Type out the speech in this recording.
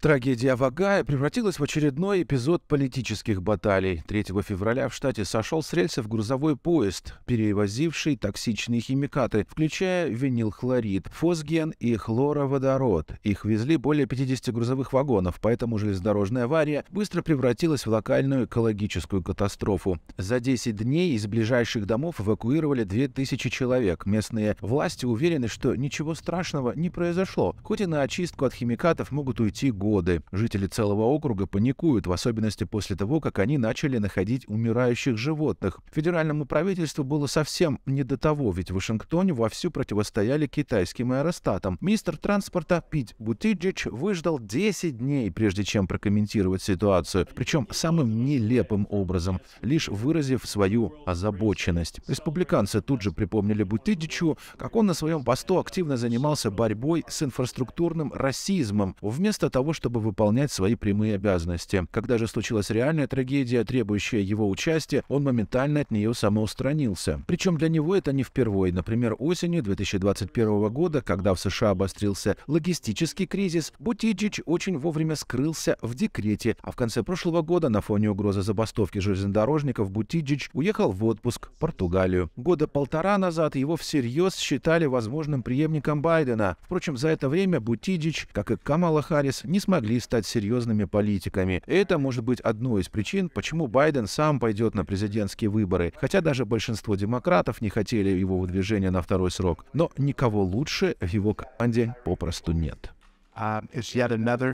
Трагедия Вагая превратилась в очередной эпизод политических баталий. 3 февраля в штате сошел с рельсов грузовой поезд, перевозивший токсичные химикаты, включая винилхлорид, фосген и хлороводород. Их везли более 50 грузовых вагонов, поэтому железнодорожная авария быстро превратилась в локальную экологическую катастрофу. За 10 дней из ближайших домов эвакуировали 2000 человек. Местные власти уверены, что ничего страшного не произошло, хоть и на очистку от химикатов могут уйти годы годы. Жители целого округа паникуют, в особенности после того, как они начали находить умирающих животных. Федеральному правительству было совсем не до того, ведь в Вашингтоне вовсю противостояли китайским аэростатам. Мистер транспорта Пит Бутиджич выждал 10 дней, прежде чем прокомментировать ситуацию, причем самым нелепым образом, лишь выразив свою озабоченность. Республиканцы тут же припомнили Бутиджичу, как он на своем посту активно занимался борьбой с инфраструктурным расизмом, вместо того, чтобы выполнять свои прямые обязанности. Когда же случилась реальная трагедия, требующая его участия, он моментально от нее самоустранился. Причем для него это не впервые. Например, осенью 2021 года, когда в США обострился логистический кризис, Бутиджич очень вовремя скрылся в декрете, а в конце прошлого года на фоне угрозы забастовки железнодорожников Бутиджич уехал в отпуск в Португалию. Года полтора назад его всерьез считали возможным преемником Байдена. Впрочем, за это время Бутиджич, как и Камала Харрис, не смогли стать серьезными политиками. это может быть одной из причин, почему Байден сам пойдет на президентские выборы, хотя даже большинство демократов не хотели его выдвижения на второй срок. Но никого лучше в его команде попросту нет. Uh,